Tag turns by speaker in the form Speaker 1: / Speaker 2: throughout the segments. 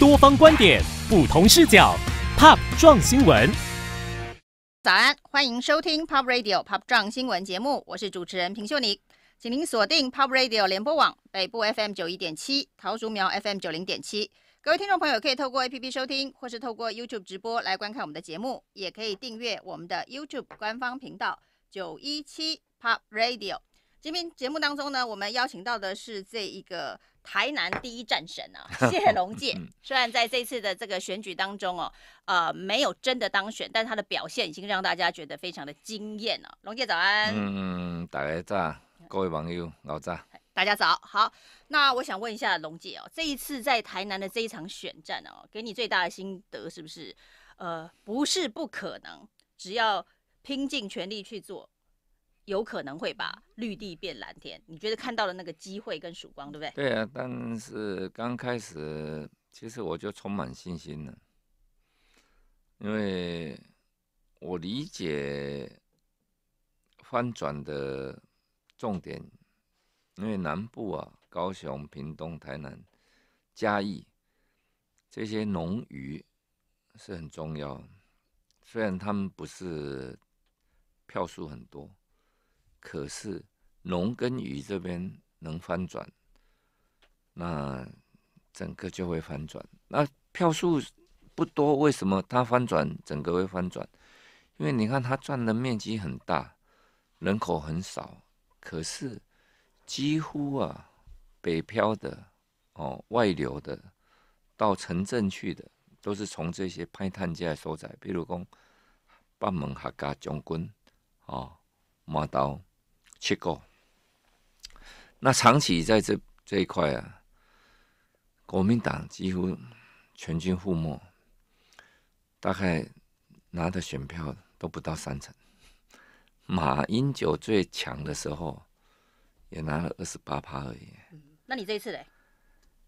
Speaker 1: 多方观点，不同视角，Pop 撞新闻。
Speaker 2: 早安，欢迎收听 Pop Radio Pop 撞新闻节目，我是主持人平秀妮。请您锁定 Pop Radio 联播网北部 FM 九一点七、桃竹苗 FM 九零点七。各位听众朋友可以透过 APP 收听，或是透过 YouTube 直播来观看我们的节目，也可以订阅我们的 YouTube 官方频道九一七 Pop Radio。今天节目当中呢，我们邀请到的是这一个。台南第一战神啊，谢 谢龙介。虽然在这次的这个选举当中哦，呃，没有真的当选，但他的表现已经让大家觉得非常的惊艳哦。龙介早安，
Speaker 1: 嗯，大家早，各位网友老早，
Speaker 2: 大家早好。那我想问一下龙介哦，这一次在台南的这一场选战哦，给你最大的心得是不是？呃，不是不可能，只要拼尽全力去做。有可能会把绿地变蓝天，你觉得看到了那个机会跟曙光，对不对？对
Speaker 1: 啊，但是刚开始其实我就充满信心了，因为我理解翻转的重点，因为南部啊，高雄、屏东、台南、嘉义这些农渔是很重要，虽然他们不是票数很多。可是龙跟鱼这边能翻转，那整个就会翻转。那票数不多，为什么它翻转整个会翻转？因为你看它占的面积很大，人口很少，可是几乎啊，北漂的、哦外流的、到城镇去的，都是从这些派探家的所在，比如讲半门客家将军、哦马刀，结个。那长期在这这一块啊，国民党几乎全军覆没，大概拿的选票都不到三成。马英九最强的时候，也拿了二十八趴而已。那你这一次呢？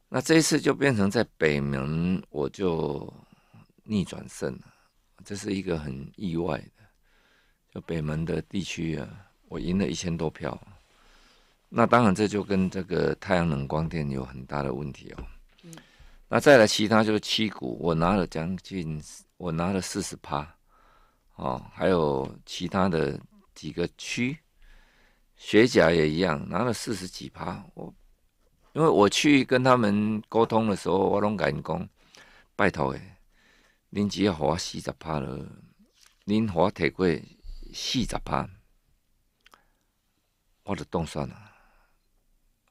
Speaker 1: 那这一次就变成在北门我就逆转胜了，这是一个很意外的，就北门的地区啊。我赢了一千多票，那当然这就跟这个太阳能光电有很大的问题哦。那再来其他就是七股，我拿了将近，我拿了四十趴哦，还有其他的几个区，学甲也一样，拿了四十几趴。我因为我去跟他们沟通的时候，我龙敢讲，拜托诶，您只要花四十趴了，您花铁贵四十趴。我的动算了，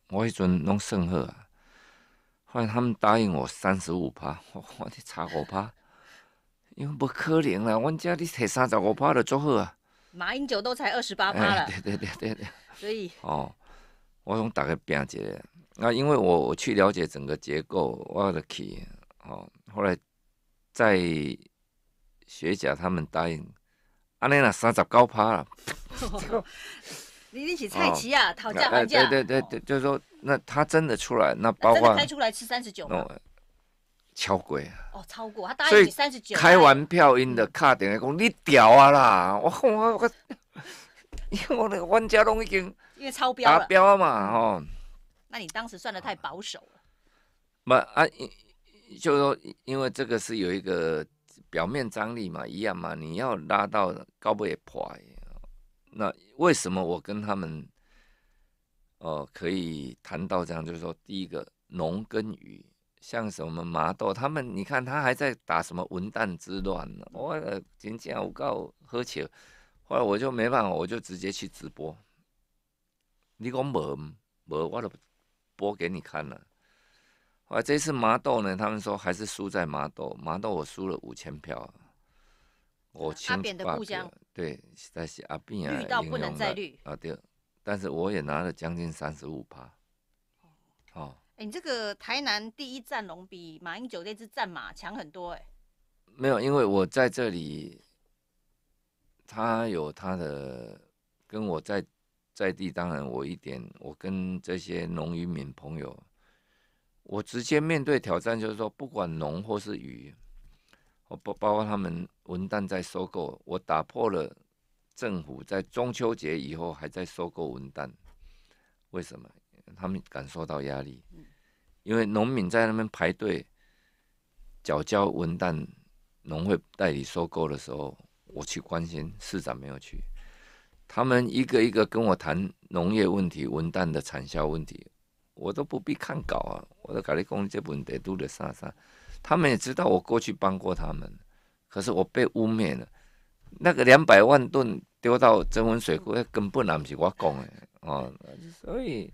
Speaker 1: 我迄阵拢算好啊！后来他们答应我三十五趴，我我去查五趴，因为不可能啦，阮遮你摕三十五趴就足好啊。
Speaker 2: 马英九都才二十八趴了。对
Speaker 1: 对对对对。所以哦，我用大概变下。那因为我我去了解整个结构，我就去哦。后来在学姐他们答应，安尼啦三十九趴了。
Speaker 2: 你一起菜奇啊，讨价还价。对
Speaker 1: 对对对，就是说，那他真的出来，那包括开出来吃三十九。吗？超过啊！哦，超过他答应你三十九。开完票，因的卡电话讲：“你屌啊啦！”我我我，因为我的玩家都已经因为超标达标嘛，哦。
Speaker 2: 那你当时算的太保守了。
Speaker 1: 不啊，就是说，因为这个是有一个表面张力嘛，一样嘛，你要拉到高不也破？那为什么我跟他们，哦，可以谈到这样？就是说，第一个农耕鱼，像什么麻豆，他们你看，他还在打什么文旦之乱呢？我今天我告喝酒，后来我就没办法，我就直接去直播。你讲没没，我都播给你看了。后来这次麻豆呢，他们说还是输在麻豆，麻豆我输了五千票。我阿扁的故乡，对，但是阿扁啊，绿到不能再绿，啊对，但是我也拿了将近三十五趴。哦，
Speaker 2: 哎，你这个台南第一战龙比马英九那只战马强很多哎。
Speaker 1: 没有，因为我在这里，他有他的，跟我在在地，当然我一点，我跟这些农渔民朋友，我直接面对挑战，就是说不管农或是渔。我包包括他们文旦在收购，我打破了政府在中秋节以后还在收购文旦。为什么？他们感受到压力，因为农民在那边排队缴交文旦农会代理收购的时候，我去关心，市长没有去。他们一个一个跟我谈农业问题、文旦的产销问题，我都不必看稿啊，我都搞你讲这问题都的啥啥。他们也知道我过去帮过他们，可是我被污蔑了。那个两百万吨丢到增温水库，根本来不及。我讲的哦，所以，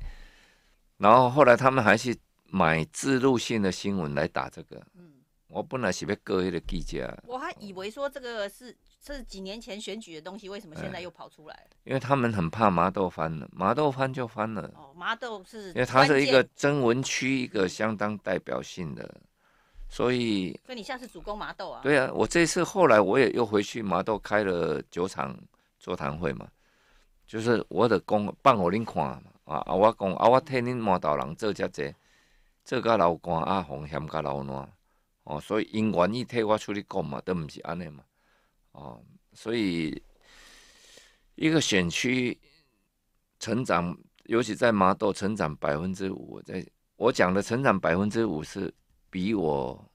Speaker 1: 然后后来他们还是买自录性的新闻来打这个。我本来是被割裂的记者，
Speaker 2: 我还以为说这个是是几年前选举的东西，为什么现在又跑出来？
Speaker 1: 因为他们很怕麻豆翻了，麻豆翻就翻了。哦，麻豆是，因为它是一个增文区，一个相当代表性的。所以，
Speaker 2: 所以你像是主攻麻豆啊？对啊，
Speaker 1: 我这次后来我也又回去麻豆开了九场座谈会嘛，就是我的工放互恁看嘛，啊啊，我讲啊，我替恁麻豆人做遮侪，做甲老干啊，红险甲老乱，哦，所以因远一替我出去讲嘛，都唔是安尼嘛，哦，所以一个选区成长，尤其在麻豆成长百分之五，在我讲的成长百分之五是。比我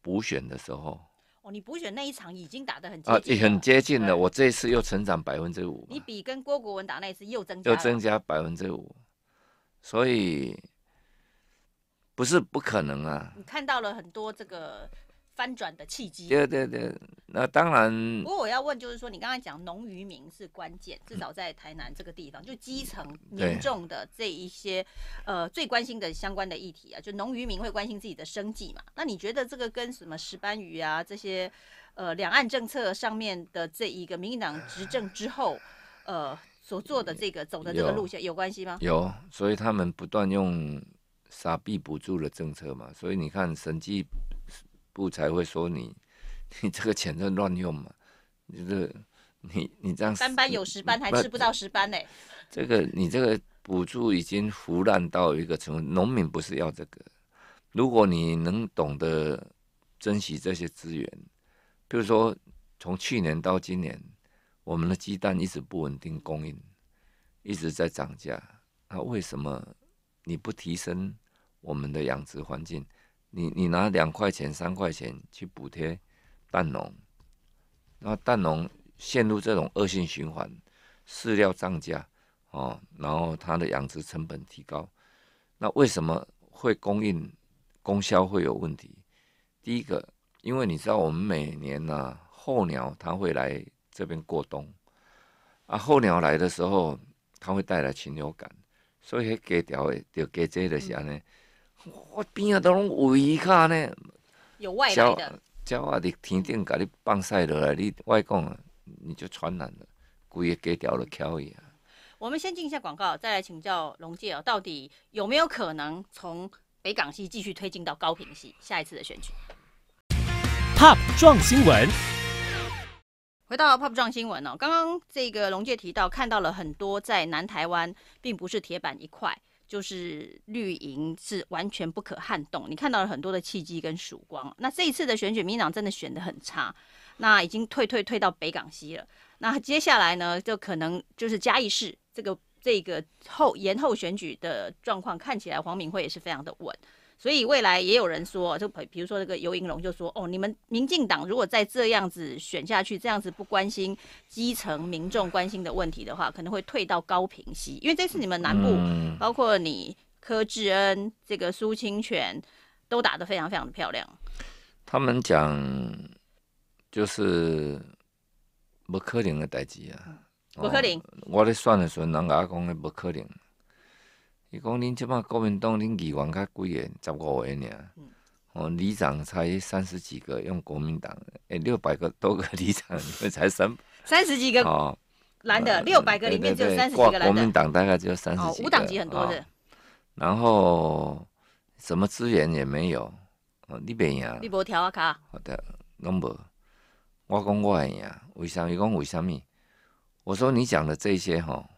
Speaker 1: 补选的时候，
Speaker 2: 哦，你补选那一场已经打得很啊，很接近了。我
Speaker 1: 这一次又成长百分之五，
Speaker 2: 你比跟郭国文打那一次又增加又增
Speaker 1: 加百分之五，所以不是不可能啊。
Speaker 2: 你看到了很多这个。翻转的契机，对
Speaker 1: 对对，那当然。不过
Speaker 2: 我要问，就是说，你刚才讲农渔民是关键，至少在台南这个地方，就基层民众的这一些，呃，最关心的相关的议题啊，就农渔民会关心自己的生计嘛？那你觉得这个跟什么石斑鱼啊这些，呃，两岸政策上面的这一个民进党执政之后，呃，所做的这个走的这个路线有关系吗？有，
Speaker 1: 所以他们不断用傻币补助的政策嘛，所以你看审计。部才会说你，你这个钱在乱用嘛？你这，你你这样。三班有
Speaker 2: 十班，还吃不到十班呢。
Speaker 1: 这个，你这个补助已经腐烂到一个程度。农民不是要这个，如果你能懂得珍惜这些资源，比如说从去年到今年，我们的鸡蛋一直不稳定供应，一直在涨价。那为什么你不提升我们的养殖环境？你你拿两块钱三块钱去补贴蛋农，那蛋农陷入这种恶性循环，饲料涨价哦，然后它的养殖成本提高，那为什么会供应供销会有问题？第一个，因为你知道我们每年呢，候鸟它会来这边过冬，啊，候鸟来的时候，它会带来禽流感，所以给条的，就给这的时候呢。我边啊都拢围卡呢，有外的，鸟啊伫天顶甲你放晒落来，你外讲，你就传染了，故意改掉了跳一下。
Speaker 2: 我们先进一下广告，再来请教龙介哦，到底有没有可能从北港系继续推进到高平系下一次的选举。
Speaker 1: Pop 撞新闻，
Speaker 2: 回到 Pop 撞新闻哦，刚刚这个龙介提到，看到了很多在南台湾并不是铁板一块。就是绿营是完全不可撼动，你看到了很多的契机跟曙光。那这一次的选举，民进党真的选得很差，那已经退退退到北港西了。那接下来呢，就可能就是嘉义市这个这个后延后选举的状况，看起来黄敏惠也是非常的稳。所以未来也有人说，就比如说这个游盈龙就说：“哦，你们民进党如果再这样子选下去，这样子不关心基层民众关心的问题的话，可能会退到高平息，因为这次你们南部，包括你柯志恩、这个苏清泉，都打的非常非常的漂亮。”
Speaker 1: 他们讲就是不可能的代志啊，不可
Speaker 2: 能。我
Speaker 1: 咧算的时候，人家讲的不可能。伊讲恁即摆国民党恁议员较贵个，十五个尔，哦，里长才三十几个，用国民党诶六百个多个里长 才三三十几个哦，
Speaker 2: 难的六百个里面只有三十几个的。国民
Speaker 1: 党大概只有三十几。哦，五党级很多的。然后什么资源也没有，哦，你袂赢。你无调啊卡。好的，拢无。我讲我赢为什么？伊讲为什么？我说你讲的这些哈，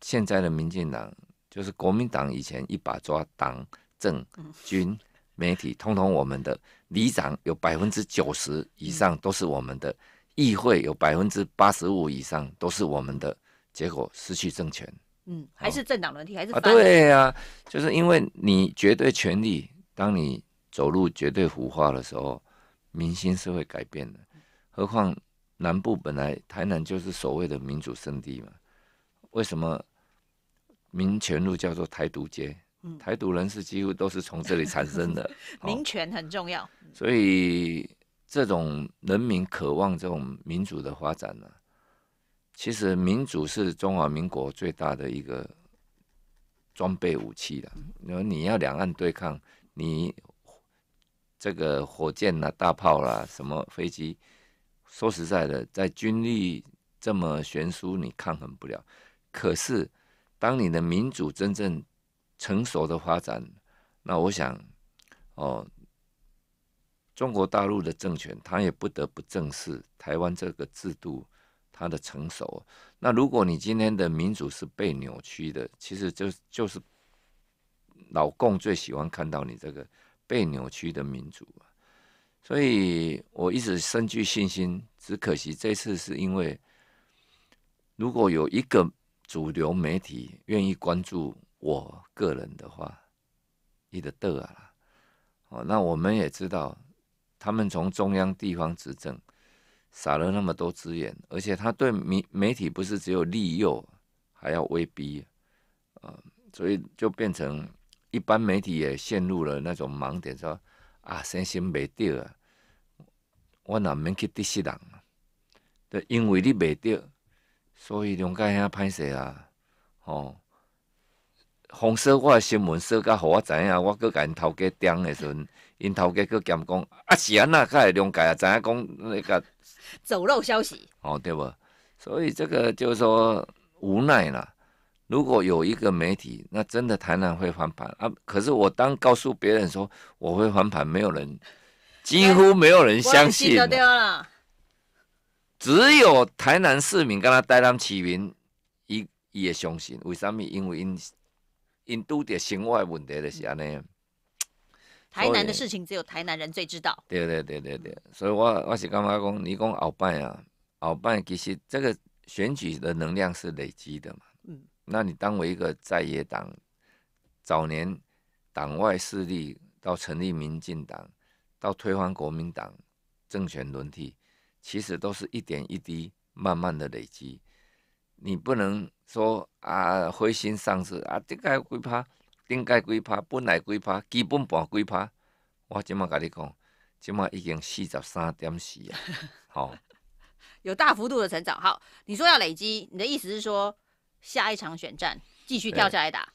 Speaker 1: 现在的民进党。就是国民党以前一把抓党政军媒体，通通我们的里长有百分之九十以上都是我们的，议会有百分之八十五以上都是我们的，结果失去政权。
Speaker 2: 嗯，还是政党轮替，
Speaker 1: 还是啊？对啊，就是因为你绝对权力，当你走路绝对腐化的时候，民心是会改变的。何况南部本来台南就是所谓的民主圣地嘛，为什么？民权路叫做台独街，嗯，台独人士几乎都是从这里产生的。
Speaker 2: 民权很重要，
Speaker 1: 所以这种人民渴望这种民主的发展呢。其实，民主是中华民国最大的一个装备武器的。你你要两岸对抗，你这个火箭啊、大炮啦、什么飞机，说实在的，在军力这么悬殊，你抗衡不了。可是当你的民主真正成熟的发展，那我想，哦，中国大陆的政权，它也不得不正视台湾这个制度它的成熟。那如果你今天的民主是被扭曲的，其实就就是老共最喜欢看到你这个被扭曲的民主。所以我一直深具信心，只可惜这次是因为，如果有一个。主流媒体愿意关注我个人的话，伊的豆啊！哦，那我们也知道，他们从中央、地方执政，撒了那么多资源，而且他对媒媒体不是只有利诱，还要威逼，啊，所以就变成一般媒体也陷入了那种盲点，说啊，信息没掉，我难免去得视人啊，对，因为你没掉。所以两家兄歹势啦，吼。封锁我的新闻说甲好，我知影。我甲因头家点的时阵，因头家搁兼讲，啊是啊，那个两家啊知影讲那个
Speaker 2: 走漏消息。
Speaker 1: 哦，对无，所以这个就是说无奈啦。如果有一个媒体，那真的台南会翻盘啊。可是我当告诉别人说我会翻盘，没有人，几乎没有人相信。只有台南市民，跟他台南市民，伊伊也相信，为虾米？因为因因都伫省外问题的时安尼。台南的事
Speaker 2: 情只有台南人最知道。
Speaker 1: 对对对对对，所以我我是感觉讲，你讲鳌拜啊，鳌拜其实这个选举的能量是累积的嘛。嗯，那你当为一个在野党，早年党外势力到成立民进党，到推翻国民党政权轮替。其实都是一点一滴，慢慢的累积。你不能说啊灰心丧志啊，顶盖几趴，顶盖几趴，本来几趴，基本盘几趴。我今麦跟你讲，今麦已经四十三点四了，好，
Speaker 2: 有大幅度的成长。好，你说要累积，你的意思是说下一场选战继续跳下来打？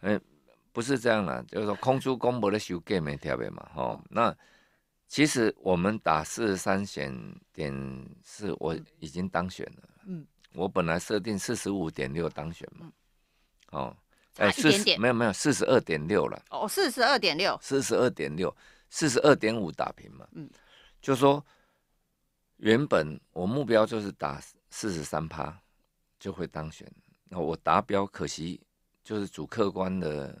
Speaker 1: 哎，不是这样的，就是说空出公布的修改没跳的嘛，吼，那。其实我们打四十三选点是我已经当选了。嗯，我本来设定四十五点六当选嘛。嗯。哦。哎，四没有没有四十二点六了。
Speaker 2: 哦，四十二点六。
Speaker 1: 四十二点六，四十二点五打平嘛。嗯。就说原本我目标就是打四十三趴就会当选，那我达标，可惜就是主客观的。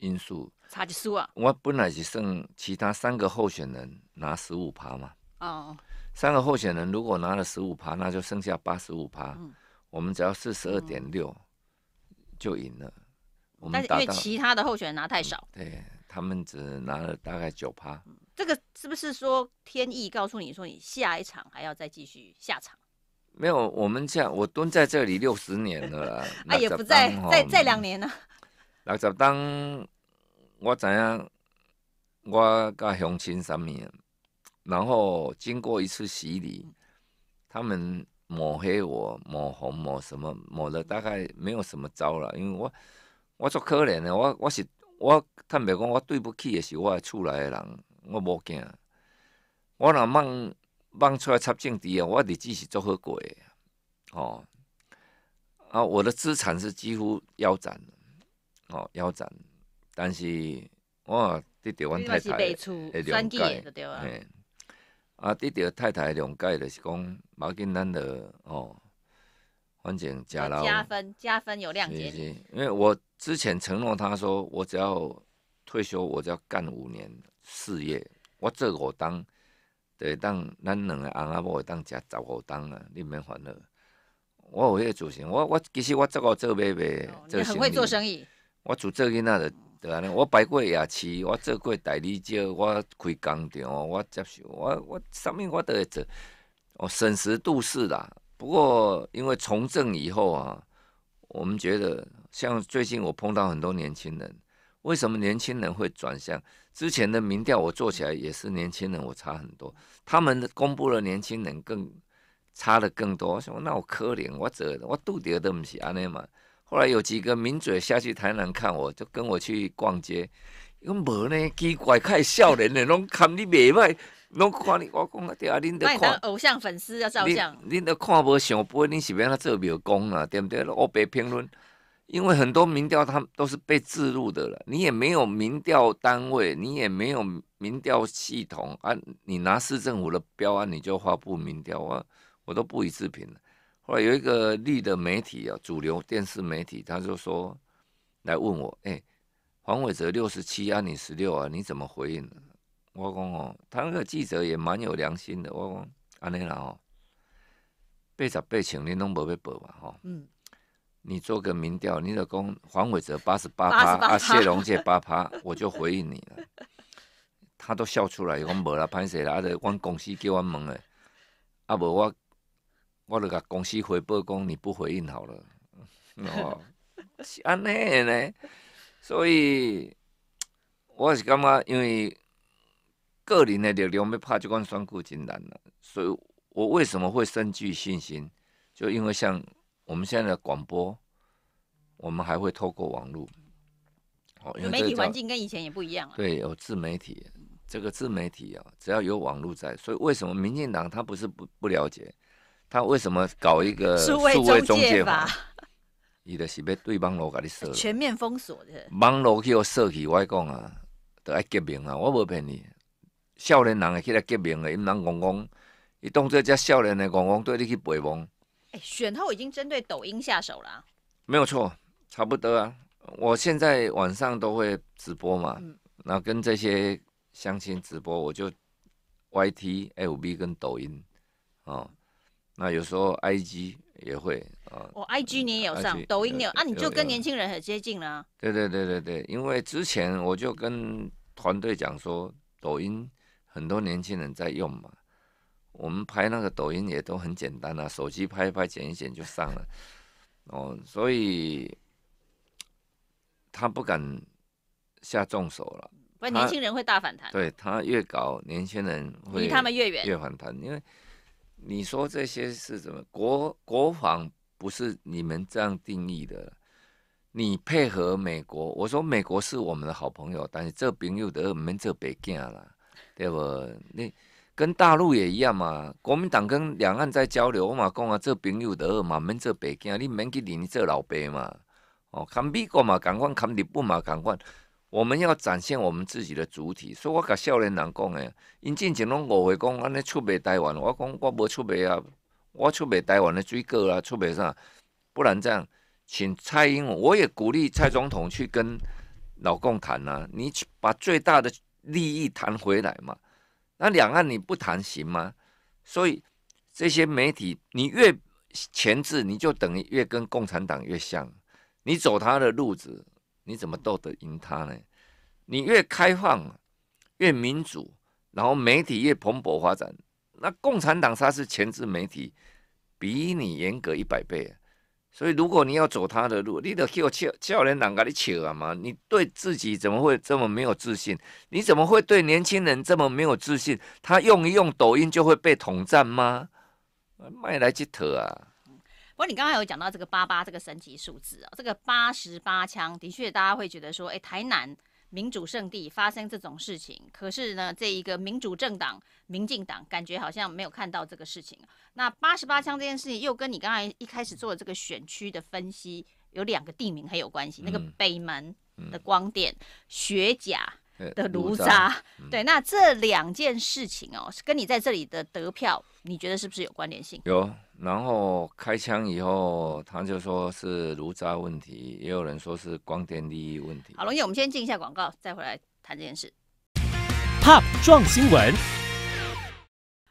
Speaker 1: 因素差几输啊！我本来是剩其他三个候选人拿十五趴嘛。哦。三个候选人如果拿了十五趴，那就剩下八十五趴。我们只要四十二点六，就赢了。但是因为其
Speaker 2: 他的候选人拿太少，
Speaker 1: 对，他们只拿了大概九趴。
Speaker 2: 这个是不是说天意告诉你说你下一场还要再继续下场？
Speaker 1: 没有，我们这样，我蹲在这里六十年了。哎，也不在，在在两年了。六十当我知影，我甲相亲啥物，然后经过一次洗礼，他们抹黑我、抹红、抹什么，抹了大概没有什么招了，因为我，我足可怜的，我我是我，坦白讲，我对不起的是我厝内的人，我无惊，我若放放出来插政治啊，我日子是足好过的，哦，啊，我的资产是几乎腰斩了。哦，腰斩，但是我弟弟，阮太太的谅解，哎，啊，弟弟太太的谅解，就是讲要紧，咱得哦，反正加了加
Speaker 2: 分加分有谅解，
Speaker 1: 因为我之前承诺他说，我只要退休，我就要干五年事业，我做五当，对当咱两个翁啊，我当食十五当啊，你免烦恼，我迄个自信，我我其实我这个做妹妹，你很会做生意。我做这个那的，对安尼。我摆过夜市，我做过代理者，我开工厂，我接受，我我上面我都会做。我审时度势啦。不过因为从政以后啊，我们觉得像最近我碰到很多年轻人，为什么年轻人会转向？之前的民调我做起来也是年轻人我差很多，他们公布了年轻人更差的更多。我说那我可怜，我做我度掉都不是安尼嘛。后来有几个名嘴下去台南看我，就跟我去逛街。伊讲无呢，奇怪，太伊笑脸呢，拢看你袂歹，拢看你我讲啊，对啊，恁都看
Speaker 2: 偶像粉丝要照相，
Speaker 1: 恁都看无上杯，恁是变他做庙公啊，对不对？我别评论，因为很多民调他都是被置入的了，你也没有民调单位，你也没有民调系统啊，你拿市政府的标啊，你就发布民调啊，我都不予置评了。来有一个绿的媒体啊，主流电视媒体，他就说来问我，哎，黄伟哲六十七，安你十六啊，你怎么回应我讲哦，他那个记者也蛮有良心的，我讲安尼啦哦，八十八请你拢无要报吧？嗯，你做个民调，你老公黄伟哲八十八趴，啊谢龙介八趴，我就回应你了，他都笑出来，讲无啦拍势啦，啊，就阮公司叫阮问的，啊无我。我就甲公司回报讲你不回应好了，哦，是安尼的呢，所以我是感觉因为个人的力量被怕，就光算固金难了。所以，我为什么会深具信心？就因为像我们现在的广播，我们还会透过网络，哦，媒体环境跟以前也不一样了。对，有自媒体，这个自媒体啊，只要有网络在，所以为什么民进党他不是不不了解？他为什么搞一个数位中介法？伊的是被对网络甲你设全面封锁的。帮佬去设起爱讲啊，都爱革命啊！我无骗你，少年人会起来革命的。因人讲讲，伊当作只少年的讲讲对你去陪亡。
Speaker 2: 哎，选后已经针对抖音下手了，
Speaker 1: 没有错，差不多啊。我现在晚上都会直播嘛，那跟这些相亲直播，我就 Y T F B 跟抖音哦。那有时候 IG 也会啊，我 IG 你也有上，抖音也有啊，你就跟年
Speaker 2: 轻人很接近了。
Speaker 1: 对对对对对，因为之前我就跟团队讲说，抖音很多年轻人在用嘛，我们拍那个抖音也都很简单啊，手机拍拍剪一剪就上了，哦，所以他不敢下重手了。不，年轻人会大反弹。对他越搞，年轻人离他们越远，越反弹，因为。你说这些是什么国国防不是你们这样定义的？你配合美国，我说美国是我们的好朋友，但是这朋友得免做北京啦，对不？你跟大陆也一样嘛，国民党跟两岸在交流，我妈讲啊，这朋友的嘛免做北京，你免去领这老白嘛。哦，看美国嘛，监管；看日本嘛，监管。我们要展现我们自己的主体，所以我甲少年人讲诶，因进前拢误会讲安尼出北台湾，我讲我无出北啊，我出北台湾的追个啊，出北啥？不然这样，请蔡英文，我也鼓励蔡总统去跟老共谈呐，你去把最大的利益谈回来嘛。那两岸你不谈行吗？所以这些媒体，你越前置，你就等于越跟共产党越像，你走他的路子。你怎么斗得赢他呢？你越开放，越民主，然后媒体越蓬勃发展，那共产党他是钳制媒体，比你严格一百倍。所以如果你要走他的路，你得叫叫叫人哪个你扯啊嘛？你对自己怎么会这么没有自信？你怎么会对年轻人这么没有自信？他用一用抖音就会被统战吗？卖来去头啊！
Speaker 2: 不过你刚刚有讲到这个八八这个神奇数字啊，这个八十八枪的确大家会觉得说，哎，台南民主圣地发生这种事情，可是呢，这一个民主政党民进党感觉好像没有看到这个事情。那八十八枪这件事情又跟你刚才一开始做的这个选区的分析有两个地名很有关系，那个北门的光电、学甲的炉渣，对，那这两件事情哦，跟你在这里的得票，你觉得是不是有关联性？
Speaker 1: 有。然后开枪以后，他就说是炉渣问题，也有人说是光电利益问题。
Speaker 2: 好，龙介，我们先进一下广告，再回来谈这件事。
Speaker 1: Pop 撞新闻，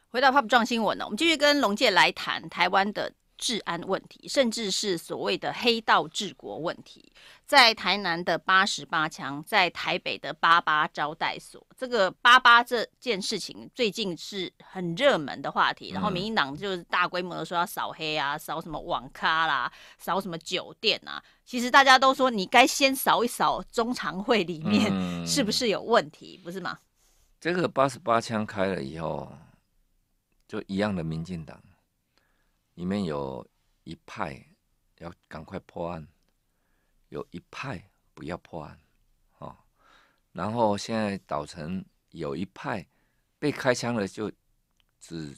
Speaker 2: 回到 Pop 撞新闻呢，我们继续跟龙介来谈台湾的治安问题，甚至是所谓的黑道治国问题。在台南的八十八枪，在台北的八八招待所，这个八八这件事情最近是很热门的话题。然后民进党就是大规模的说要扫黑啊，扫什么网咖啦，扫什么酒店啊。其实大家都说，你该先扫一扫中常会里面是不是有问题，不是吗？
Speaker 1: 这个八十八枪开了以后，就一样的，民进党里面有一派要赶快破案。有一派不要破案，哦，然后现在岛城有一派被开枪了，就只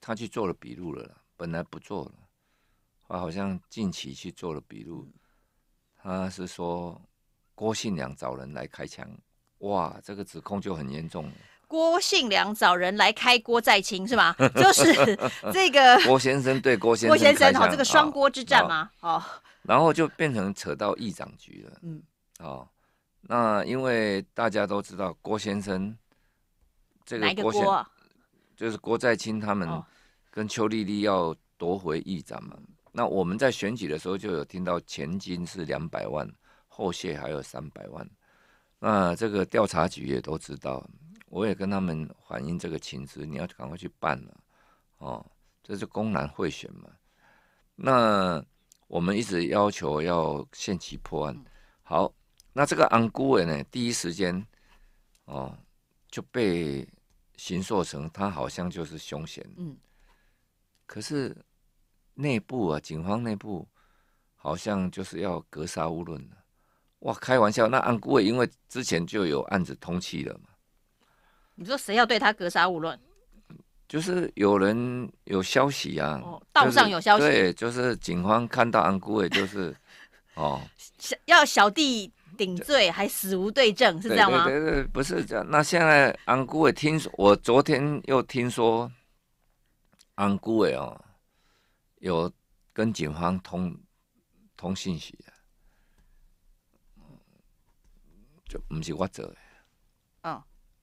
Speaker 1: 他去做了笔录了，本来不做了，啊，好像近期去做了笔录，他是说郭信良找人来开枪，哇，这个指控就很严重。
Speaker 2: 郭姓良找人来开郭在清是吗？就是这个 郭
Speaker 1: 先生对郭先生，郭先生哦，这个双郭之战嘛，哦，然后就变成扯到议长局了。嗯，好，那因为大家都知道郭先生这个郭先生，就是郭在清他们跟邱丽丽要夺回议长嘛。那我们在选举的时候就有听到前金是两百万，后谢还有三百万。那这个调查局也都知道。我也跟他们反映这个情资，你要赶快去办了，哦，这是公然贿选嘛？那我们一直要求要限期破案。好，那这个安姑伟呢？第一时间哦就被刑硕成，他好像就是凶险。嗯，可是内部啊，警方内部好像就是要格杀勿论了。哇，开玩笑，那安姑伟因为之前就有案子通气了嘛。
Speaker 2: 你说谁要对他格杀勿论？
Speaker 1: 就是有人有消息啊！哦，道上有消息。对，就是警方看到安姑，也就是 哦，
Speaker 2: 要小弟顶罪还死无对证，是这样吗？对
Speaker 1: 对对，不是这样。那现在安姑也听说，我昨天又听说安姑伟哦，有跟警方通通信息啊，就不是我做的。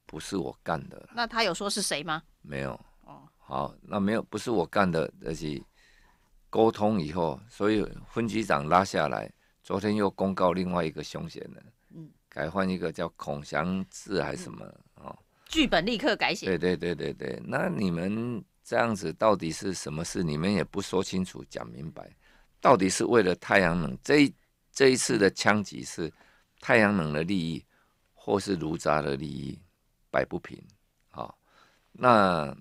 Speaker 1: 不是我干的，那
Speaker 2: 他有说是谁吗？
Speaker 1: 没有。哦，好，那没有不是我干的，而且沟通以后，所以分局长拉下来，昨天又公告另外一个凶嫌的，嗯，改换一个叫孔祥志还是什么哦，
Speaker 2: 剧本立刻改写。对
Speaker 1: 对对对对，那你们这样子到底是什么事？你们也不说清楚讲明白，到底是为了太阳能这这一次的枪击是太阳能的利益，或是炉渣的利益？摆不平，哦，那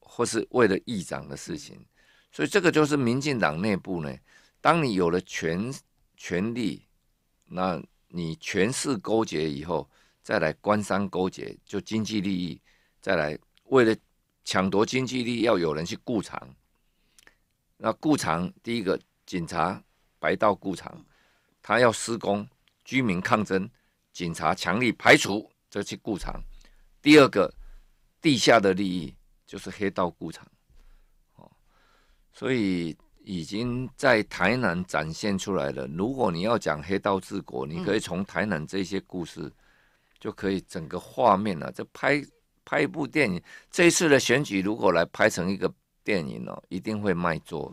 Speaker 1: 或是为了议长的事情，所以这个就是民进党内部呢。当你有了权权力，那你权势勾结以后，再来官商勾结，就经济利益，再来为了抢夺经济利益，要有人去顾场。那顾场第一个，警察白道顾场，他要施工，居民抗争，警察强力排除，这去顾场。第二个，地下的利益就是黑道故厂，哦，所以已经在台南展现出来了。如果你要讲黑道治国，你可以从台南这些故事就可以整个画面了。这拍拍一部电影，这一次的选举如果来拍成一个电影哦，一定会卖座。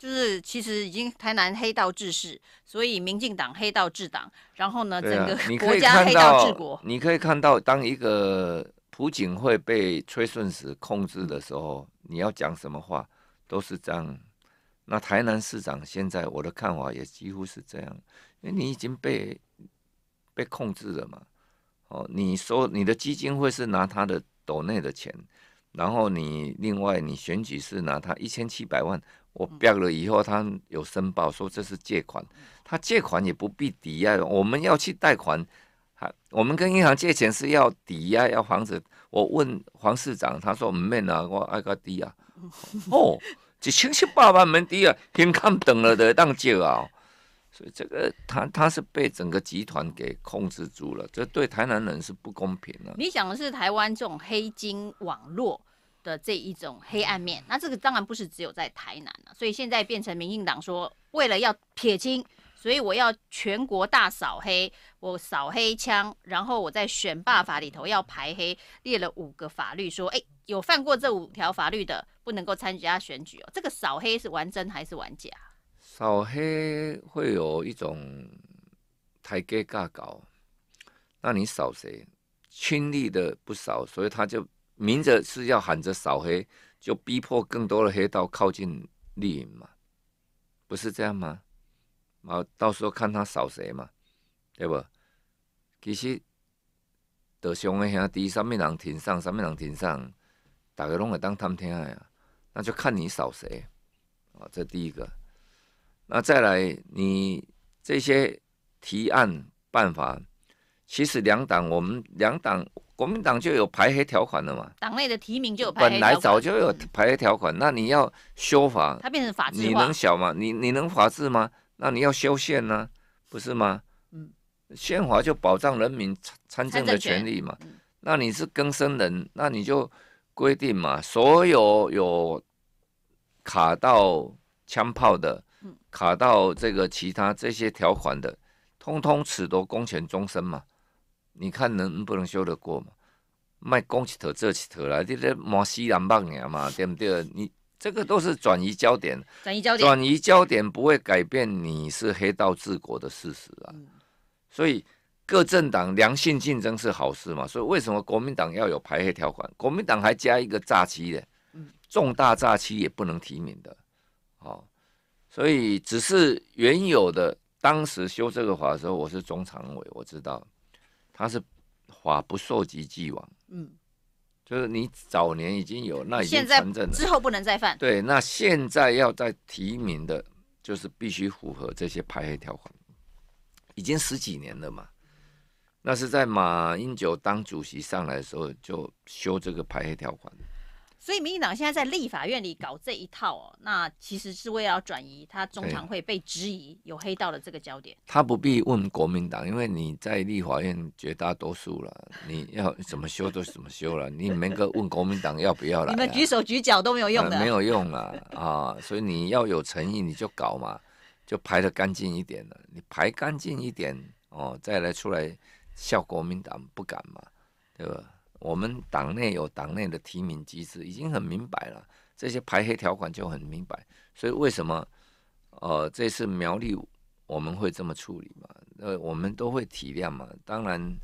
Speaker 2: 就是其实已经台南黑道治市，所以民进党黑道治党，然后呢，整个国家黑道治国。
Speaker 1: 你可以看到，当一个普警会被崔顺实控制的时候，你要讲什么话都是这样。那台南市长现在我的看法也几乎是这样，因为你已经被被控制了嘛。哦，你说你的基金会是拿他的岛内的钱，然后你另外你选举是拿他一千七百万。我标了以后，他有申报说这是借款，他借款也不必抵押。我们要去贷款，还我们跟银行借钱是要抵押要房子。我问黄市长，他说没呢，我爱个抵押。哦，就千七八万没抵押，凭看等了的当借啊。所以这个他他是被整个集团给控制住了，这对台南人是不公平的。你
Speaker 2: 想的是台湾这种黑金网络。的这一种黑暗面，那这个当然不是只有在台南了，所以现在变成民进党说，为了要撇清，所以我要全国大扫黑，我扫黑枪，然后我在选罢法里头要排黑，列了五个法律，说，哎，有犯过这五条法律的，不能够参加选举哦。这个扫黑是玩真还是玩假？
Speaker 1: 扫黑会有一种台阶尬搞，那你扫谁亲历的不少，所以他就。明着是要喊着扫黑，就逼迫更多的黑道靠近绿营嘛，不是这样吗？啊，到时候看他扫谁嘛，对不？其实，德雄的兄弟，什么人挺上，什么人停上，大家拢会当他们听啊，那就看你扫谁啊。这第一个，那再来，你这些提案办法，其实两党，我们两党。国民党就有排黑条款了嘛？
Speaker 2: 党内的提名就有。本来早就有
Speaker 1: 排黑条款，那你要修法，它变成法治。你能小吗？你你能法治吗？那你要修宪呢，不是吗？嗯，宪法就保障人民参参政的权利嘛。那你是更生人，那你就规定嘛，所有有卡到枪炮的，卡到这个其他这些条款的，通通褫夺公权终身嘛。你看能不能修得过嘛？卖公鸡头，这鸡头啦，这这马来西年嘛，对不对？你这个都是转移焦点，转移焦点，转移焦点不会改变你是黑道治国的事实啊。所以各政党良性竞争是好事嘛？所以为什么国民党要有排黑条款？国民党还加一个诈欺的，重大诈欺也不能提名的。哦，所以只是原有的当时修这个法的时候，我是中常委，我知道。他是法不受既往，嗯，就是你早年已经有那已经成证了，之后不能再犯。对，那现在要再提名的，就是必须符合这些排黑条款。已经十几年了嘛，那是在马英九当主席上来的时候就修这个排黑条款。
Speaker 2: 所以民进党现在在立法院里搞这一套哦，那其实是为了转移他中常会被质疑有黑道的这个焦点。
Speaker 1: 他不必问国民党，因为你在立法院绝大多数了，你要怎么修都怎么修了，你没个问国民党要不要了？你们
Speaker 2: 举手举脚都没有用的，没有
Speaker 1: 用啊啊！所以你要有诚意，你就搞嘛，就排的干净一点了。你排干净一点哦，再来出来笑国民党不敢嘛，对吧？我们党内有党内的提名机制，已经很明白了。这些排黑条款就很明白，所以为什么呃这次苗栗我们会这么处理嘛？呃，我们都会体谅嘛。当然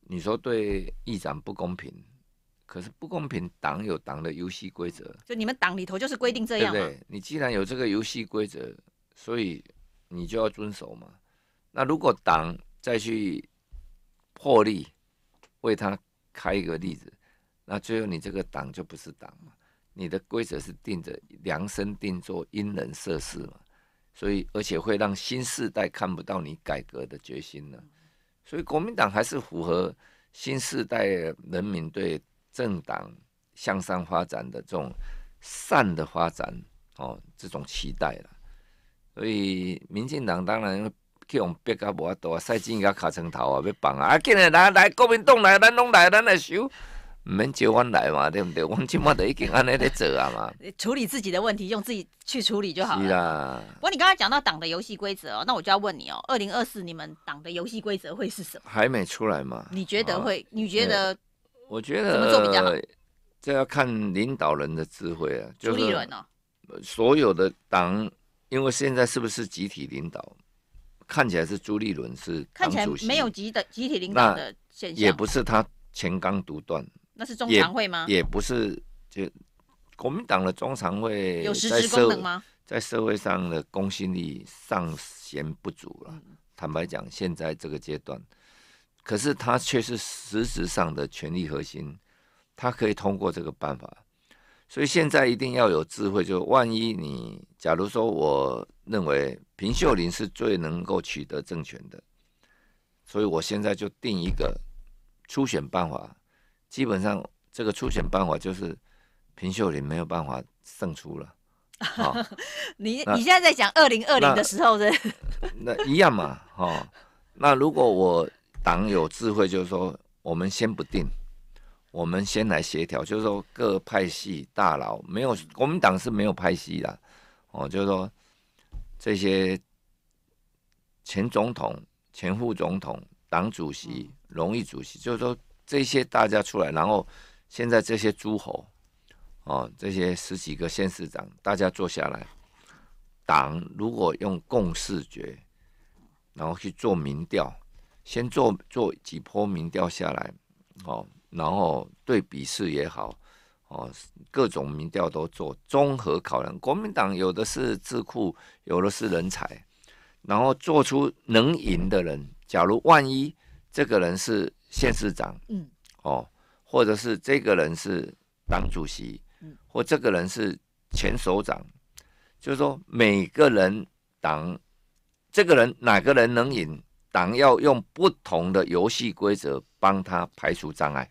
Speaker 1: 你说对议长不公平，可是不公平党有党的游戏规则，
Speaker 2: 就你们党里头就是规定这样，对对？
Speaker 1: 你既然有这个游戏规则，所以你就要遵守嘛。那如果党再去破例为他。开一个例子，那最后你这个党就不是党嘛？你的规则是定着量身定做、因人设事嘛？所以而且会让新世代看不到你改革的决心了。所以国民党还是符合新世代人民对政党向上发展的这种善的发展哦，这种期待了。所以民进党当然。去用逼啊，无啊多啊，塞进个尻川头啊，要放啊！啊，今日来来，国民党来，咱拢来，咱来收，唔免招阮来嘛，对唔对？阮即马得紧按呢个做啊嘛。
Speaker 2: 处理自己的问题，用自己去处理就好了。
Speaker 1: 是啊。不
Speaker 2: 过你刚才讲到党的游戏规则哦，那我就要问你哦，二零二四你们党的游戏规则会是什么？
Speaker 1: 还没出来嘛？你
Speaker 2: 觉得会？你觉得？我觉得怎么做比较好？
Speaker 1: 这要看领导人的智慧啊。朱立伦哦。所有的党，因为现在是不是集体领导？看起来是朱立伦是，看起来没
Speaker 2: 有集的集体领导的现象，也不
Speaker 1: 是他前刚独断，那是中常会吗？也不是，就国民党的中常会有实施功能吗？在社会上的公信力尚嫌不足了。坦白讲，现在这个阶段，可是他却是实质上的权力核心，他可以通过这个办法。所以现在一定要有智慧，就万一你，假如说我认为平秀林是最能够取得政权的，所以我现在就定一个初选办法。基本上这个初选办法就是平秀林没有办法胜出了。好，
Speaker 2: 你你现在在讲二零二零的时候呢，
Speaker 1: 那一样嘛，哦，那如果我党有智慧，就是说我们先不定。我们先来协调，就是说各派系大佬没有国民党是没有派系的，哦，就是说这些前总统、前副总统、党主席、荣誉主席，就是说这些大家出来，然后现在这些诸侯，哦，这些十几个县市长，大家坐下来，党如果用共视觉，然后去做民调，先做做几波民调下来，哦。然后对比试也好，哦，各种民调都做，综合考量。国民党有的是智库，有的是人才，然后做出能赢的人。假如万一这个人是县市长，嗯，哦，或者是这个人是党主席，嗯，或这个人是前首长，就是说每个人党，这个人哪个人能赢，党要用不同的游戏规则帮他排除障碍。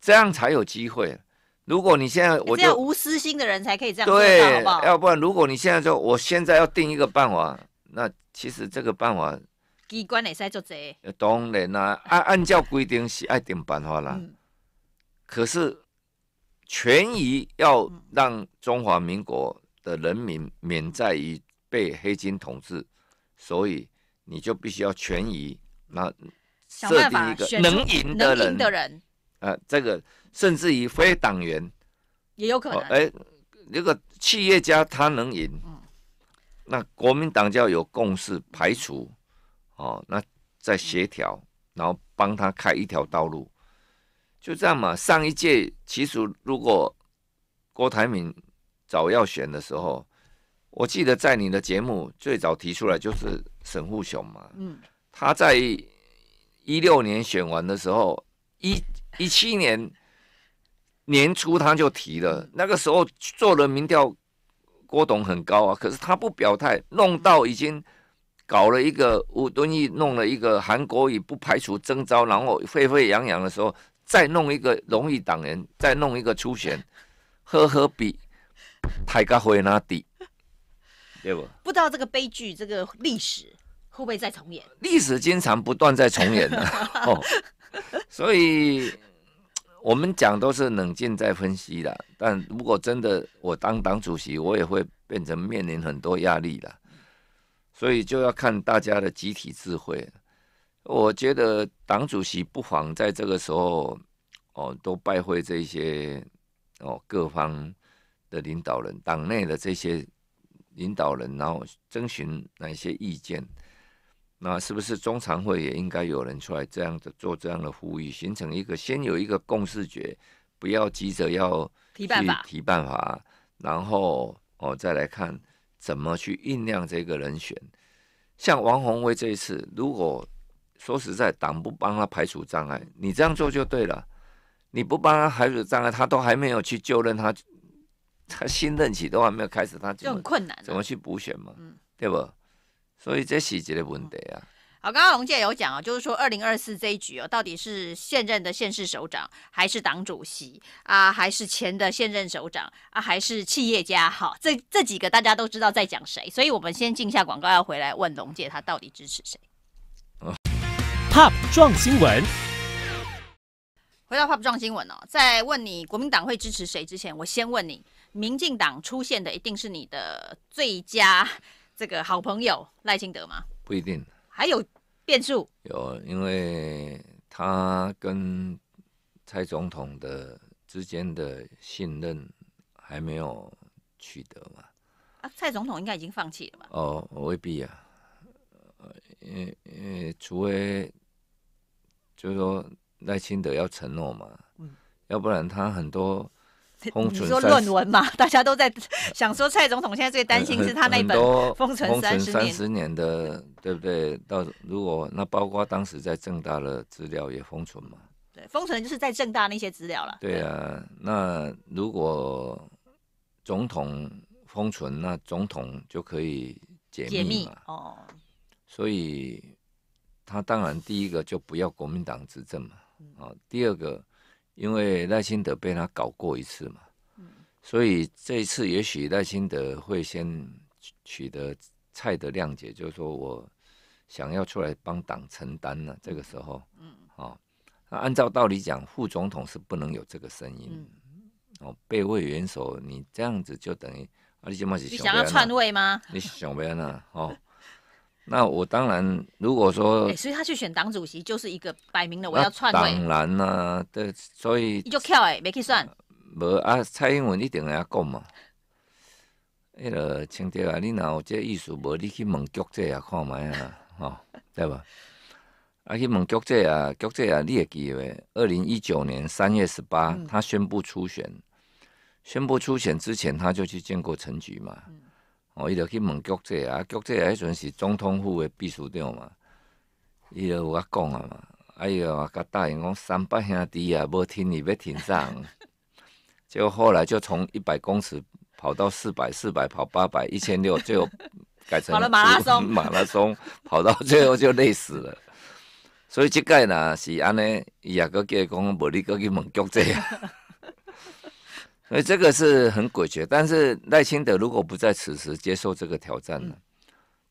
Speaker 1: 这样才有机会。如果你现在我就无
Speaker 2: 私心的人才可以这样对，
Speaker 1: 要不然如果你现在说我现在要定一个办法，那其实这个办法
Speaker 2: 机关的在做这，
Speaker 1: 当然啊，按按照规定是爱定办法啦。可是权益要让中华民国的人民免在于被黑金统治，所以你就必须要权益那设定一个能赢的人的人。呃，这个甚至于非党员也有可能。哎，如果企业家他能赢，那国民党就要有共识，排除哦，那再协调，然后帮他开一条道路，就这样嘛。上一届其实如果郭台铭早要选的时候，我记得在你的节目最早提出来就是沈富雄嘛。嗯，他在一六年选完的时候。一一七年年初他就提了，那个时候做人民调，郭董很高啊。可是他不表态，弄到已经搞了一个吴敦义，弄了一个韩国语不排除征召，然后沸沸扬扬的时候，再弄一个荣誉党人，再弄一个出选，呵呵比太卡会那底，对不？
Speaker 2: 不知道这个悲剧，这个历史会不会再重演？
Speaker 1: 历史经常不断在重演的 哦。所以，我们讲都是冷静在分析的。但如果真的我当党主席，我也会变成面临很多压力的。所以就要看大家的集体智慧。我觉得党主席不妨在这个时候，哦，多拜会这些哦各方的领导人，党内的这些领导人，然后征询哪些意见。那是不是中常会也应该有人出来这样子做这样的呼吁，形成一个先有一个共识觉，不要急着要提办法，提办法，然后我再来看怎么去酝酿这个人选。像王宏卫这一次，如果说实在党不帮他排除障碍，你这样做就对了。你不帮他排除障碍，他都还没有去就任，他他新任期都还没有开始，他就很困难，怎么去补选嘛？嗯，对不？所以这是一个问题啊。
Speaker 2: 好，刚刚龙介有讲啊，就是说二零二四这一局哦，到底是现任的县市首长，还是党主席啊，还是前的现任首长啊，还是企业家？好，这这几个大家都知道在讲谁，所以我们先静下广告，要回来问龙介他到底支持谁。
Speaker 1: Pop 撞新闻，
Speaker 2: 回到 Pop 撞新闻哦，在问你国民党会支持谁之前，我先问你，民进党出现的一定是你的最佳。这个好朋友赖清德吗？不一定，还有变
Speaker 1: 数。有，因为他跟蔡总统的之间的信任还没有取得嘛。啊，
Speaker 2: 蔡总统应该已经放弃了嘛？
Speaker 1: 哦，未必啊，呃为除非就是说赖清德要承诺嘛，嗯，要不然他很多。封存说论文
Speaker 2: 嘛，大家都在想说蔡总统现在最担心是他那本封存三十
Speaker 1: 年的，对不对？到如果那包括当时在正大的资料也封存嘛？
Speaker 2: 对，封存就是在正大那些资料了。
Speaker 1: 对啊，那如果总统封存，那总统就可以解密哦，所以他当然第一个就不要国民党执政嘛，啊，第二个。因为赖清德被他搞过一次嘛，所以这一次也许赖清德会先取得蔡的谅解，就是说我想要出来帮党承担呢。这个时候，嗯哦，那按照道理讲，副总统是不能有这个声音，哦，被位元首，你这样子就等于啊，你想要篡位吗？你想不要呢？哦。那我当然，如果说，所
Speaker 2: 以他去选党主席就是一个摆明了，我要篡党
Speaker 1: 然呐，对，所以你就
Speaker 2: 跳哎，没去算。
Speaker 1: 无啊，蔡英文一定会晓讲嘛，迄个清敌啊，你若有这意思，无你去问局这啊，看卖啊，吼，对吧？啊去问局这啊，局这啊，你也记得，二零一九年三月十八，他宣布初选，宣布初选之前，他就去见过陈局嘛。哦，伊就去问局这，啊，局这，迄阵是总统府的秘书长嘛，伊就有甲讲啊嘛，哎哟，甲答应讲三百兄弟啊，无听你不停上，结果后来就从一百公尺跑到四百，四百跑八百，一千六，最后改成跑了马拉松，马拉松跑到最后就累死了。所以即届呢是安尼，伊也阁叫讲，无你阁去问局这。所以这个是很诡谲，但是赖清德如果不在此时接受这个挑战呢，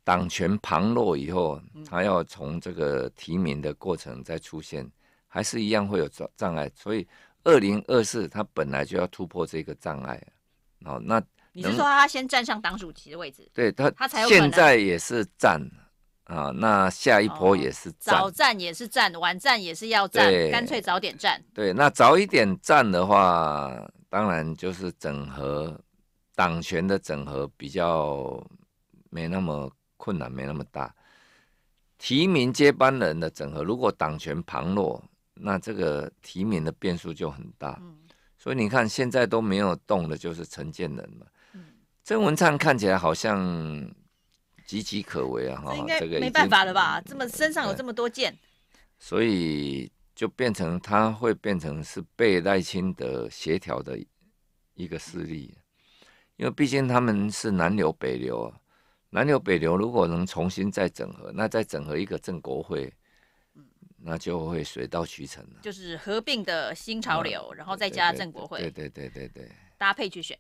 Speaker 1: 党权旁落以后，他要从这个提名的过程再出现，还是一样会有障障碍。所以二零二四他本来就要突破这个障碍。哦，那你是说
Speaker 2: 他先站上党主席的位置？对他，他才现在
Speaker 1: 也是站啊，那下一波也是早
Speaker 2: 站也是站，晚站也是要站，干脆早点站。
Speaker 1: 对，那早一点站的话。当然，就是整合党权的整合比较没那么困难，没那么大。提名接班人的整合，如果党权旁落，那这个提名的变数就很大。所以你看，现在都没有动的，就是陈建仁嘛。曾文灿看起来好像岌岌可危啊！哈，这个没办法了
Speaker 2: 吧？这么身上有这么多剑，
Speaker 1: 所以。就变成他会变成是被赖清德协调的一个势力，因为毕竟他们是南流北流，啊，南流北流如果能重新再整合，那再整合一个正国会，那就会水到渠成
Speaker 2: 了。就是合并的新潮流，然后再加正国会，对
Speaker 1: 对对对对，搭配去选。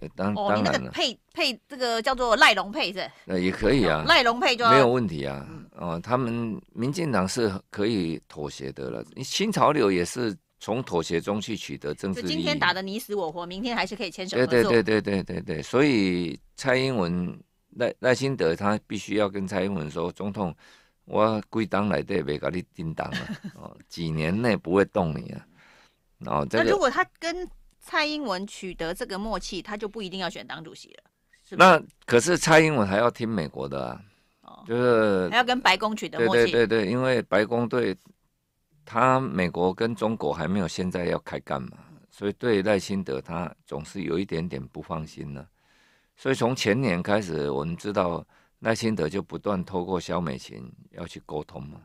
Speaker 1: 呃，当当然了，配
Speaker 2: 配这个叫做赖龙配是，
Speaker 1: 呃也可以啊，赖龙配就没有问题啊。哦，他们民进党是可以妥协的了，你新潮流也是从妥协中去取得政治今天打
Speaker 2: 的你死我活，明天还是可以牵手。对对对
Speaker 1: 对对对对，所以蔡英文赖赖清德他必须要跟蔡英文说，总统，我归党来得没搞你叮当 哦，几年内不会动你啊，哦，这个。那如果
Speaker 2: 他跟蔡英文取得这个默契，他就不一定要选党主席了。那
Speaker 1: 可是蔡英文还要听美国的啊，就是还要
Speaker 2: 跟白宫取得默契。对对
Speaker 1: 对对，因为白宫对他美国跟中国还没有现在要开干嘛，所以对赖清德他总是有一点点不放心呢。所以从前年开始，我们知道赖清德就不断透过肖美琴要去沟通嘛。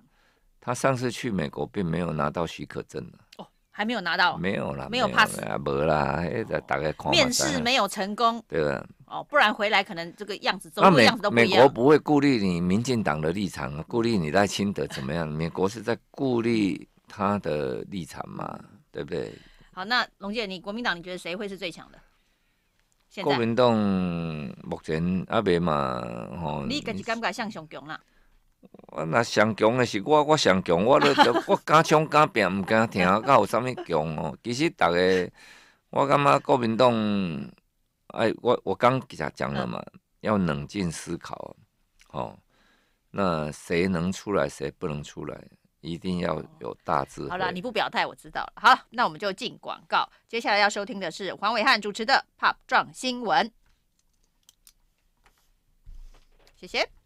Speaker 1: 他上次去美国并没有拿到许可证呢。
Speaker 2: 还没有拿到，没有啦，没有 pass，
Speaker 1: 没啦，大概看。面试没
Speaker 2: 有成功，对吧？哦，不然回来可能这个样子，整个样子都不一样。美国不
Speaker 1: 会顾虑你民进党的立场，顾虑你在亲德怎么样？美国是在顾虑他的立场嘛，对不对？
Speaker 2: 好，那龙姐，你国民党，你觉得谁会是最强的？国民
Speaker 1: 党目前阿伯嘛，哦，你敢不
Speaker 2: 敢向雄雄啊？
Speaker 1: 我那上强的是我，我上强，我都 我敢冲敢拼，唔敢听，噶 有啥物强哦？其实大家，我感觉国民党，哎，我我刚给他讲了嘛，要冷静思考，哦，那谁能出来，谁不能出来，一定要有大智。好了，你不
Speaker 2: 表态，我知道了。好，那我们就进广告。接下来要收听的是黄伟汉主持的《Pop 撞新闻》，谢谢。